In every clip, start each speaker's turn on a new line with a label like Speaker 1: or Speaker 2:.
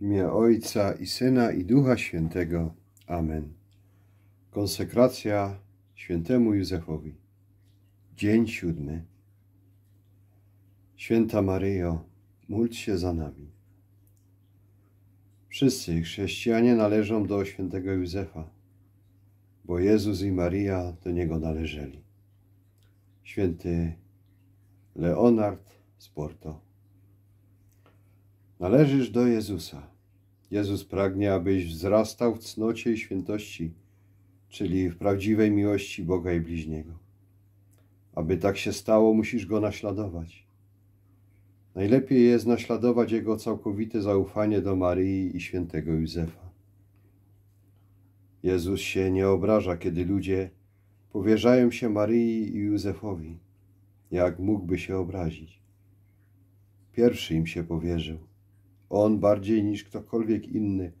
Speaker 1: W imię Ojca i Syna i Ducha Świętego. Amen. Konsekracja świętemu Józefowi. Dzień siódmy. Święta Maryjo, módl się za nami. Wszyscy chrześcijanie należą do świętego Józefa, bo Jezus i Maria do niego należeli. Święty Leonard z Porto. Należysz do Jezusa. Jezus pragnie, abyś wzrastał w cnocie i świętości, czyli w prawdziwej miłości Boga i bliźniego. Aby tak się stało, musisz Go naśladować. Najlepiej jest naśladować Jego całkowite zaufanie do Maryi i świętego Józefa. Jezus się nie obraża, kiedy ludzie powierzają się Maryi i Józefowi, jak mógłby się obrazić. Pierwszy im się powierzył. On bardziej niż ktokolwiek inny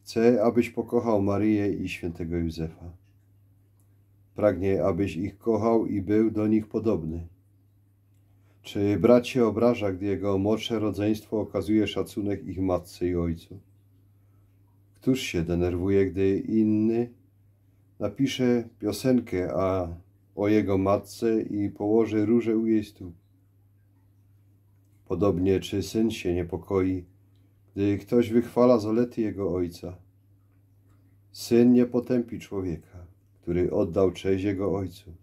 Speaker 1: chce, abyś pokochał Marię i świętego Józefa. Pragnie, abyś ich kochał i był do nich podobny. Czy brat się obraża, gdy jego młodsze rodzeństwo okazuje szacunek ich matce i ojcu? Któż się denerwuje, gdy inny napisze piosenkę a o jego matce i położy różę u jej stóp? Podobnie, czy syn się niepokoi, gdy ktoś wychwala zalety jego ojca, syn nie potępi człowieka, który oddał cześć jego ojcu.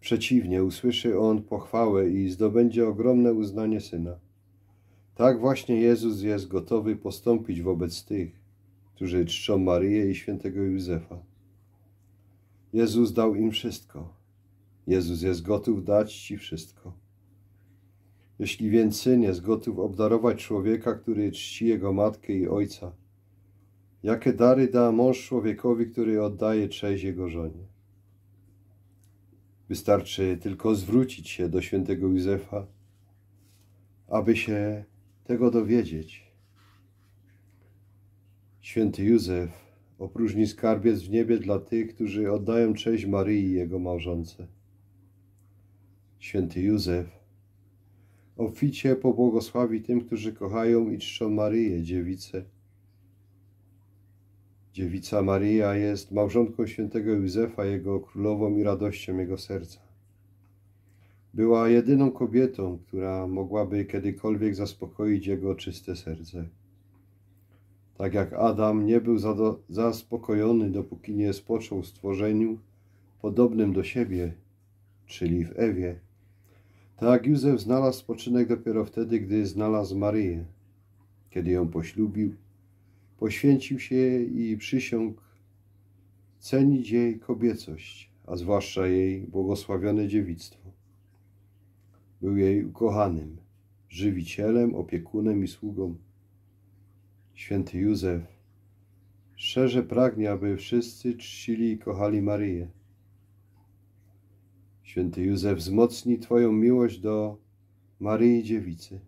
Speaker 1: Przeciwnie, usłyszy on pochwałę i zdobędzie ogromne uznanie syna. Tak właśnie Jezus jest gotowy postąpić wobec tych, którzy czczą Maryję i świętego Józefa. Jezus dał im wszystko. Jezus jest gotów dać Ci wszystko. Jeśli więc syn jest gotów obdarować człowieka, który czci jego matkę i ojca, jakie dary da mąż człowiekowi, który oddaje cześć jego żonie? Wystarczy tylko zwrócić się do świętego Józefa, aby się tego dowiedzieć. Święty Józef opróżni skarbiec w niebie dla tych, którzy oddają cześć Maryi, jego małżonce. Święty Józef Oficie pobłogosławi tym, którzy kochają i czczą Maryję, dziewicę. Dziewica Maryja jest małżonką świętego Józefa, jego królową i radością jego serca. Była jedyną kobietą, która mogłaby kiedykolwiek zaspokoić jego czyste serce. Tak jak Adam nie był zaspokojony, dopóki nie spoczął w stworzeniu podobnym do siebie, czyli w Ewie, tak, Józef znalazł spoczynek dopiero wtedy, gdy znalazł Maryję. Kiedy ją poślubił, poświęcił się i przysiągł cenić jej kobiecość, a zwłaszcza jej błogosławione dziewictwo. Był jej ukochanym, żywicielem, opiekunem i sługą. Święty Józef szczerze pragnie, aby wszyscy czcili i kochali Maryję Święty Józef, wzmocni Twoją miłość do Maryi Dziewicy.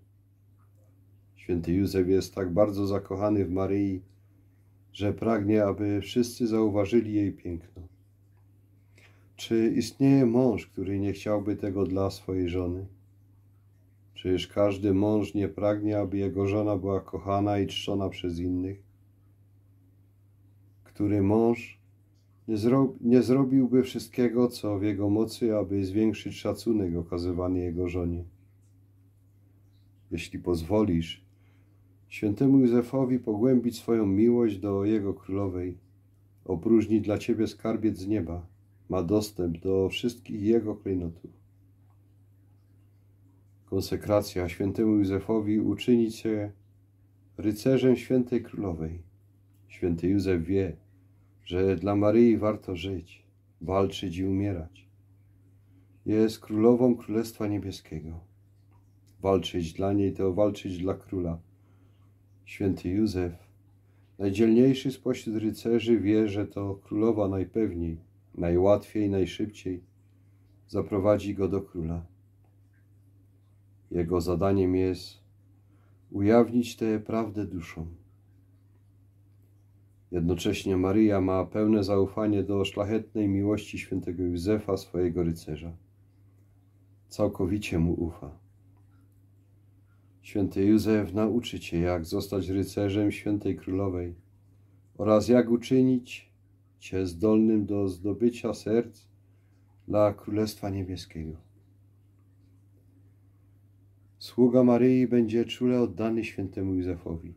Speaker 1: Święty Józef jest tak bardzo zakochany w Maryi, że pragnie, aby wszyscy zauważyli jej piękno. Czy istnieje mąż, który nie chciałby tego dla swojej żony? Czyż każdy mąż nie pragnie, aby jego żona była kochana i czczona przez innych? Który mąż nie, nie zrobiłby wszystkiego, co w jego mocy, aby zwiększyć szacunek okazywany jego żonie. Jeśli pozwolisz, świętemu Józefowi pogłębić swoją miłość do jego królowej, opróżni dla ciebie skarbiec z nieba, ma dostęp do wszystkich jego klejnotów. Konsekracja świętemu Józefowi uczyni cię rycerzem świętej królowej. Święty Józef wie, że dla Maryi warto żyć, walczyć i umierać. Jest królową Królestwa Niebieskiego. Walczyć dla niej to walczyć dla króla. Święty Józef, najdzielniejszy spośród rycerzy, wie, że to królowa najpewniej, najłatwiej, najszybciej zaprowadzi go do króla. Jego zadaniem jest ujawnić tę prawdę duszom Jednocześnie Maryja ma pełne zaufanie do szlachetnej miłości świętego Józefa, swojego rycerza. Całkowicie mu ufa. Święty Józef nauczy cię, jak zostać rycerzem świętej królowej oraz jak uczynić cię zdolnym do zdobycia serc dla Królestwa Niebieskiego. Sługa Maryi będzie czule oddany świętemu Józefowi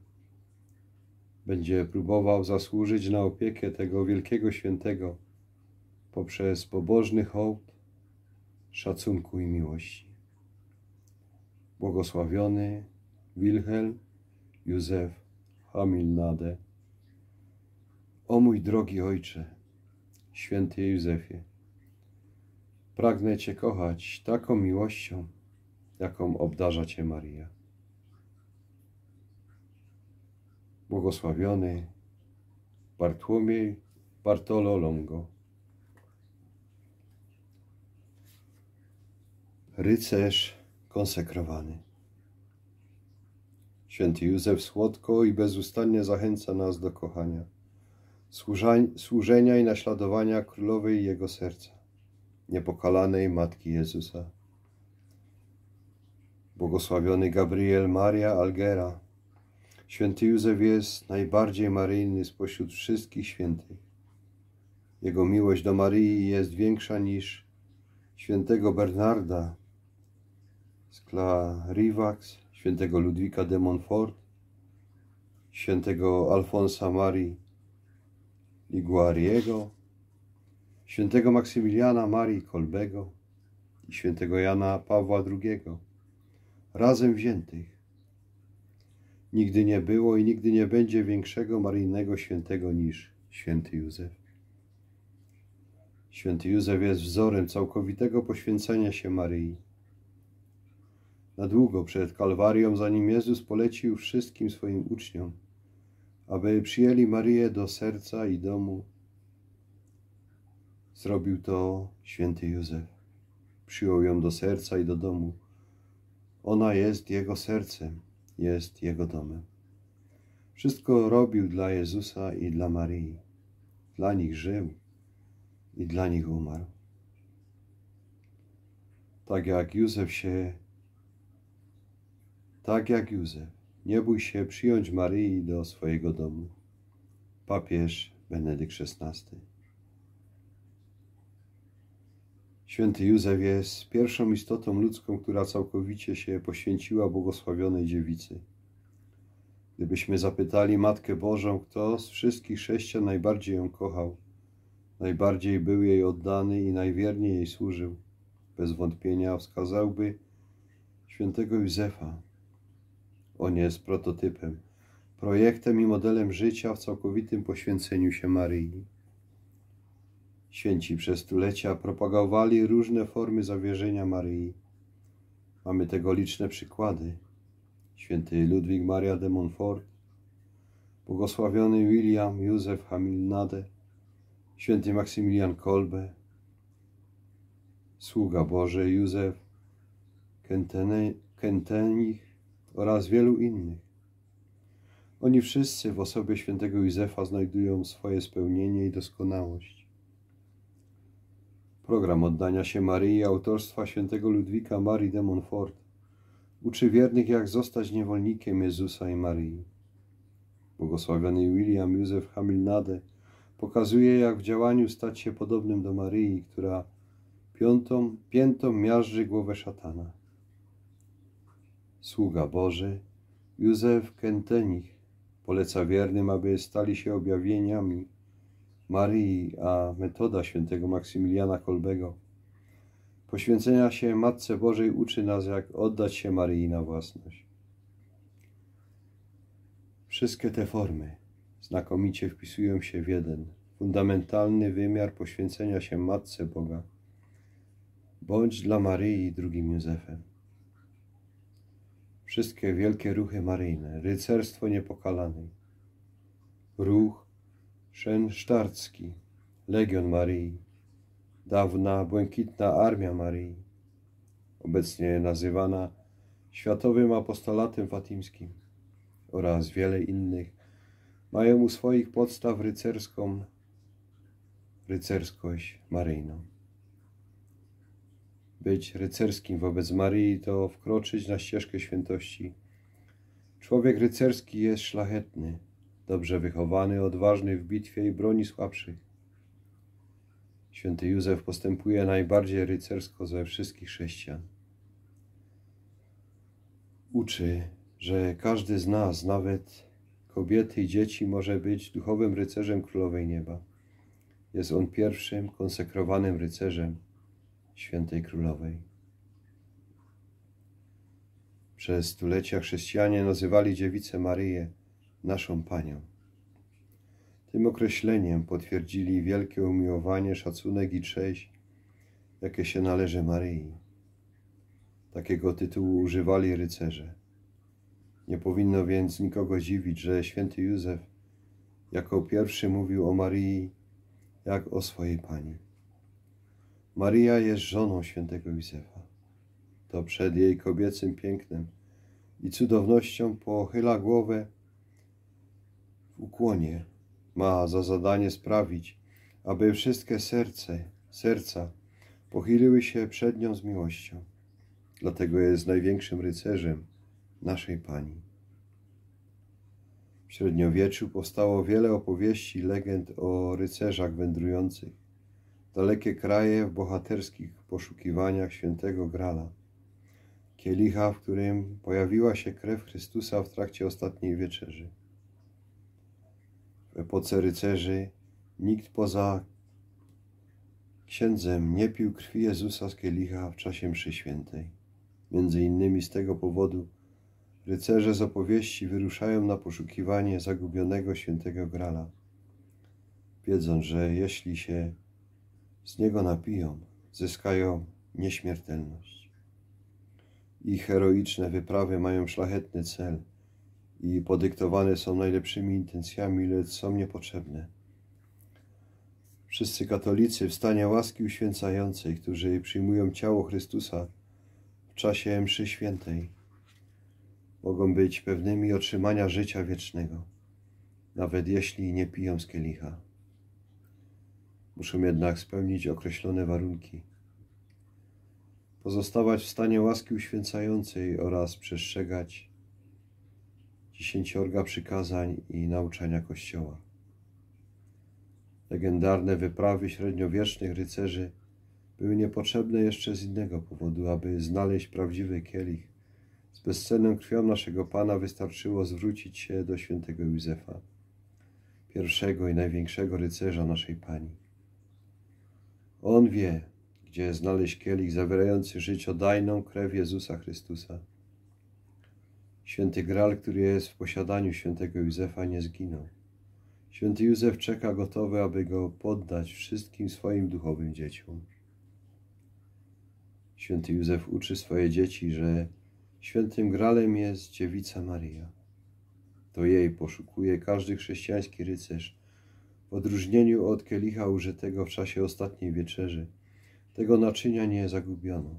Speaker 1: będzie próbował zasłużyć na opiekę tego wielkiego świętego poprzez pobożny hołd, szacunku i miłości. Błogosławiony Wilhelm Józef Hamilnade. O mój drogi Ojcze, święty Józefie, pragnę Cię kochać taką miłością, jaką obdarza Cię Maria. błogosławiony Bartłomiej Bartolo Longo. Rycerz konsekrowany. Święty Józef słodko i bezustannie zachęca nas do kochania, służenia i naśladowania królowej jego serca, niepokalanej Matki Jezusa. Błogosławiony Gabriel Maria Algera, Święty Józef jest najbardziej maryjny spośród wszystkich świętych. Jego miłość do Maryi jest większa niż świętego Bernarda z Clarivax, świętego Ludwika de Montfort, świętego Alfonsa Marii Liguariego, świętego Maksymiliana Marii Kolbego i świętego Jana Pawła II, razem wziętych Nigdy nie było i nigdy nie będzie większego maryjnego świętego niż święty Józef. Święty Józef jest wzorem całkowitego poświęcenia się Maryi. Na długo przed Kalwarią, zanim Jezus polecił wszystkim swoim uczniom, aby przyjęli Maryję do serca i domu, zrobił to święty Józef. Przyjął ją do serca i do domu. Ona jest jego sercem jest jego domem. Wszystko robił dla Jezusa i dla Maryi. Dla nich żył i dla nich umarł. Tak jak Józef się, tak jak Józef, nie bój się przyjąć Maryi do swojego domu. Papież Benedykt XVI. Święty Józef jest pierwszą istotą ludzką, która całkowicie się poświęciła błogosławionej dziewicy. Gdybyśmy zapytali Matkę Bożą, kto z wszystkich chrześcijan najbardziej ją kochał, najbardziej był jej oddany i najwierniej jej służył, bez wątpienia wskazałby świętego Józefa. On jest prototypem, projektem i modelem życia w całkowitym poświęceniu się Maryi. Święci przez stulecia propagowali różne formy zawierzenia Maryi. Mamy tego liczne przykłady. Święty Ludwik Maria de Montfort, błogosławiony William Józef Hamilnade, święty Maksymilian Kolbe, sługa Boże Józef Kentenich oraz wielu innych. Oni wszyscy w osobie świętego Józefa znajdują swoje spełnienie i doskonałość. Program oddania się Maryi autorstwa świętego Ludwika Marii de Montfort uczy wiernych, jak zostać niewolnikiem Jezusa i Maryi. Błogosławiony William Józef Hamilnade pokazuje, jak w działaniu stać się podobnym do Maryi, która piątą, piętą miażdży głowę szatana. Sługa Boży Józef Kentenich poleca wiernym, aby stali się objawieniami Marii, a metoda świętego Maksymiliana Kolbego poświęcenia się Matce Bożej uczy nas, jak oddać się Marii na własność. Wszystkie te formy znakomicie wpisują się w jeden fundamentalny wymiar poświęcenia się Matce Boga. Bądź dla Maryi drugim Józefem. Wszystkie wielkie ruchy maryjne, rycerstwo niepokalanej, ruch Szen Sztarcki, Legion Maryi, dawna Błękitna Armia Maryi, obecnie nazywana Światowym Apostolatem Fatimskim oraz wiele innych, mają u swoich podstaw rycerską rycerskość maryjną. Być rycerskim wobec Maryi to wkroczyć na ścieżkę świętości. Człowiek rycerski jest szlachetny – dobrze wychowany, odważny w bitwie i broni słabszych. Święty Józef postępuje najbardziej rycersko ze wszystkich chrześcijan. Uczy, że każdy z nas, nawet kobiety i dzieci, może być duchowym rycerzem Królowej Nieba. Jest on pierwszym konsekrowanym rycerzem Świętej Królowej. Przez stulecia chrześcijanie nazywali dziewicę Maryję naszą Panią. Tym określeniem potwierdzili wielkie umiłowanie, szacunek i cześć, jakie się należy Maryi. Takiego tytułu używali rycerze. Nie powinno więc nikogo dziwić, że święty Józef jako pierwszy mówił o Maryi jak o swojej Pani. Maria jest żoną świętego Józefa. To przed jej kobiecym pięknem i cudownością pochyla głowę ukłonie, ma za zadanie sprawić, aby wszystkie serce, serca pochyliły się przed nią z miłością. Dlatego jest największym rycerzem naszej Pani. W średniowieczu powstało wiele opowieści, legend o rycerzach wędrujących, dalekie kraje w bohaterskich poszukiwaniach świętego Grala, kielicha, w którym pojawiła się krew Chrystusa w trakcie ostatniej wieczerzy epoce rycerzy nikt poza księdzem nie pił krwi Jezusa z kielicha w czasie mszy świętej. Między innymi z tego powodu rycerze z opowieści wyruszają na poszukiwanie zagubionego świętego Grala, wiedząc, że jeśli się z niego napiją, zyskają nieśmiertelność. Ich heroiczne wyprawy mają szlachetny cel – i podyktowane są najlepszymi intencjami, lecz są niepotrzebne. Wszyscy katolicy wstania łaski uświęcającej, którzy przyjmują ciało Chrystusa w czasie mszy świętej, mogą być pewnymi otrzymania życia wiecznego, nawet jeśli nie piją z kielicha. Muszą jednak spełnić określone warunki. Pozostawać w stanie łaski uświęcającej oraz przestrzegać dziesięciorga przykazań i nauczania Kościoła. Legendarne wyprawy średniowiecznych rycerzy były niepotrzebne jeszcze z innego powodu, aby znaleźć prawdziwy kielich. Z bezcenną krwią naszego Pana wystarczyło zwrócić się do świętego Józefa, pierwszego i największego rycerza naszej Pani. On wie, gdzie znaleźć kielich zawierający życiodajną krew Jezusa Chrystusa. Święty Gral, który jest w posiadaniu świętego Józefa, nie zginął. Święty Józef czeka gotowy, aby go poddać wszystkim swoim duchowym dzieciom. Święty Józef uczy swoje dzieci, że świętym gralem jest dziewica Maria. To jej poszukuje każdy chrześcijański rycerz w odróżnieniu od kielicha użytego w czasie ostatniej wieczerzy. Tego naczynia nie zagubiono.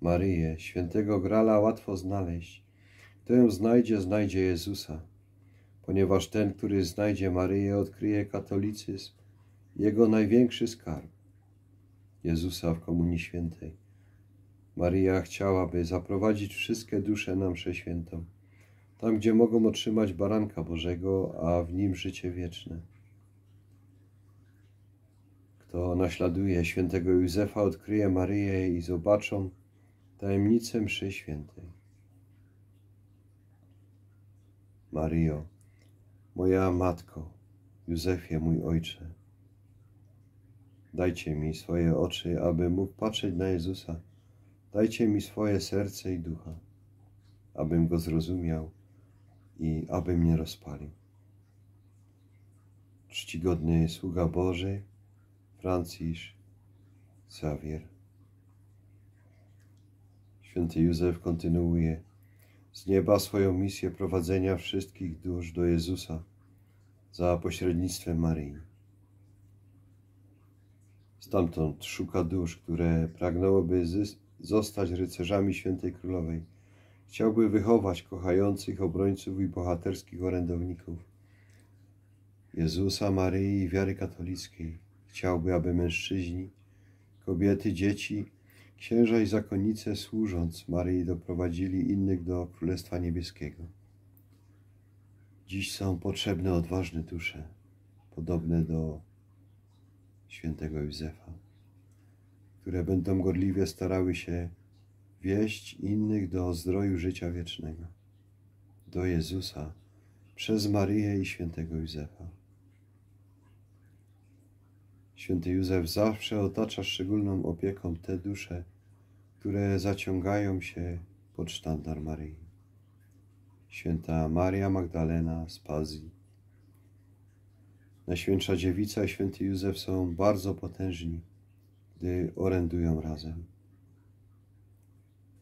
Speaker 1: Maryję, świętego grala łatwo znaleźć, ją znajdzie, znajdzie Jezusa, ponieważ ten, który znajdzie Maryję, odkryje katolicyzm, jego największy skarb, Jezusa w Komunii Świętej. Maryja chciałaby zaprowadzić wszystkie dusze na mszę świętą, tam gdzie mogą otrzymać baranka Bożego, a w nim życie wieczne. Kto naśladuje świętego Józefa, odkryje Maryję i zobaczą tajemnicę mszy świętej. Mario, moja matko, Józefie, mój ojcze. Dajcie mi swoje oczy, aby mógł patrzeć na Jezusa. Dajcie mi swoje serce i ducha, abym go zrozumiał i aby mnie rozpalił. Czcigodny sługa Boży, Francisz Xavier. Święty Józef kontynuuje z nieba swoją misję prowadzenia wszystkich dusz do Jezusa za pośrednictwem Maryi. Stamtąd szuka dusz, które pragnęłoby zostać rycerzami świętej królowej. Chciałby wychować kochających obrońców i bohaterskich orędowników. Jezusa, Maryi i wiary katolickiej. Chciałby, aby mężczyźni, kobiety, dzieci, Księża i zakonnice służąc Maryi doprowadzili innych do Królestwa Niebieskiego. Dziś są potrzebne odważne dusze, podobne do świętego Józefa, które będą gorliwie starały się wieść innych do zdroju życia wiecznego, do Jezusa, przez Maryję i świętego Józefa. Święty Józef, zawsze otacza szczególną opieką te dusze, które zaciągają się pod sztandar Maryi. Święta Maria Magdalena z Pazji. Najświętsza Dziewica i Święty Józef są bardzo potężni, gdy orędują razem.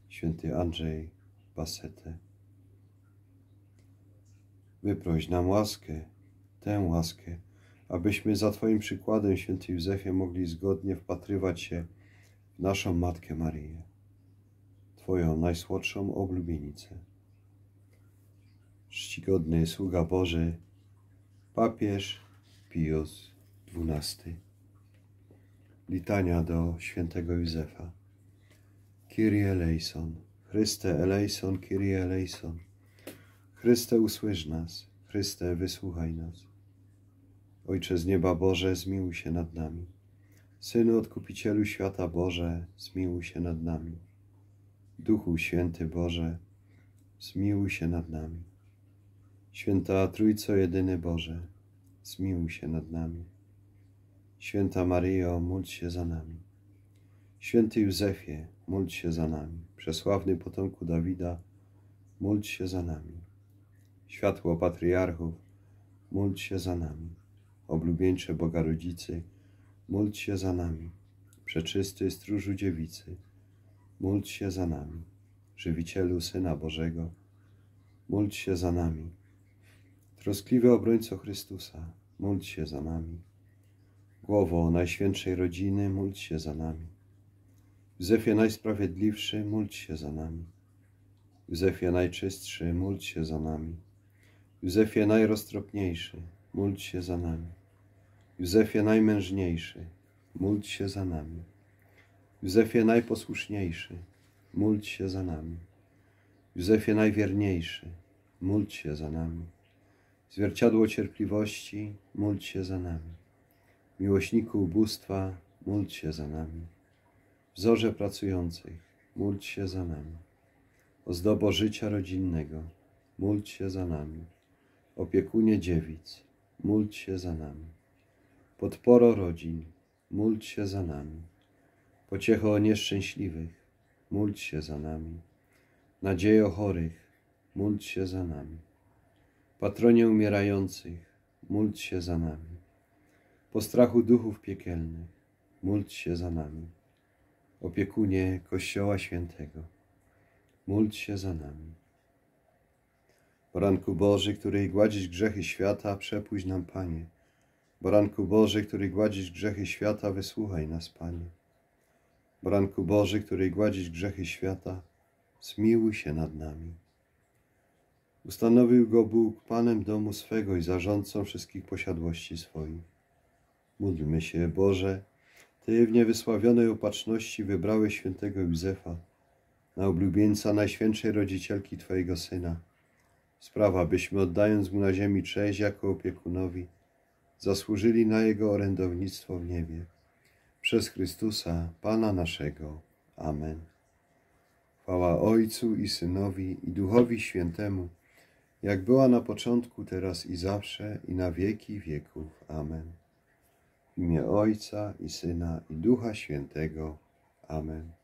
Speaker 1: Święty Andrzej Basete. Wyproś nam łaskę, tę łaskę, abyśmy za Twoim przykładem, święty Józefie, mogli zgodnie wpatrywać się w naszą Matkę Marię, Twoją najsłodszą oblubienicę. Czcigodny sługa Boży, papież Pius XII. Litania do świętego Józefa. Kyrie eleison, Chryste eleison, Kyrie eleison. Chryste usłysz nas, Chryste wysłuchaj nas. Ojcze z nieba Boże, zmiłuj się nad nami. Synu Odkupicielu Świata Boże, zmiłuj się nad nami. Duchu Święty Boże, zmiłuj się nad nami. Święta Trójco Jedyny Boże, zmiłuj się nad nami. Święta Maryjo, módl się za nami. Święty Józefie, módl się za nami. Przesławny potomku Dawida, módl się za nami. Światło patriarchów, módl się za nami. Oblubieńcze Boga Rodzicy, módl się za nami. Przeczysty Stróżu Dziewicy, módl się za nami. Żywicielu Syna Bożego, módl się za nami. Troskliwy obrońco Chrystusa, módl się za nami. Głowo Najświętszej Rodziny, módl się za nami. Józefie Najsprawiedliwszy, módl się za nami. Józefie Najczystszy, módl się za nami. Józefie Najroztropniejszy, módl się za nami. Józefie najmężniejszy, módl się za nami. Józefie najposłuszniejszy, módl się za nami. Józefie najwierniejszy, módl się za nami. Zwierciadło cierpliwości, módl się za nami. Miłośniku ubóstwa, módl się za nami. Wzorze pracujących, módl się za nami. Ozdobo życia rodzinnego, módl się za nami. Opiekunie dziewic, módl się za nami podporo rodzin, módl się za nami. Pociecho nieszczęśliwych, módl się za nami. Nadziejo chorych, módl się za nami. Patronie umierających, módl się za nami. Postrachu duchów piekielnych, módl się za nami. Opiekunie Kościoła Świętego, módl się za nami. Poranku Boży, który gładzić grzechy świata, przepuść nam, Panie, Branku Boży, który gładzisz grzechy świata, wysłuchaj nas, Panie. Branku Boży, który gładzisz grzechy świata, zmiłuj się nad nami. Ustanowił go Bóg Panem domu swego i zarządcą wszystkich posiadłości swoich. Módlmy się, Boże, Ty w niewysławionej opatrzności wybrałeś świętego Józefa, na oblubieńca Najświętszej Rodzicielki Twojego Syna. Sprawa, byśmy oddając mu na ziemi cześć jako opiekunowi, zasłużyli na Jego orędownictwo w niebie. Przez Chrystusa, Pana naszego. Amen. Chwała Ojcu i Synowi i Duchowi Świętemu, jak była na początku, teraz i zawsze, i na wieki wieków. Amen. W imię Ojca i Syna i Ducha Świętego. Amen.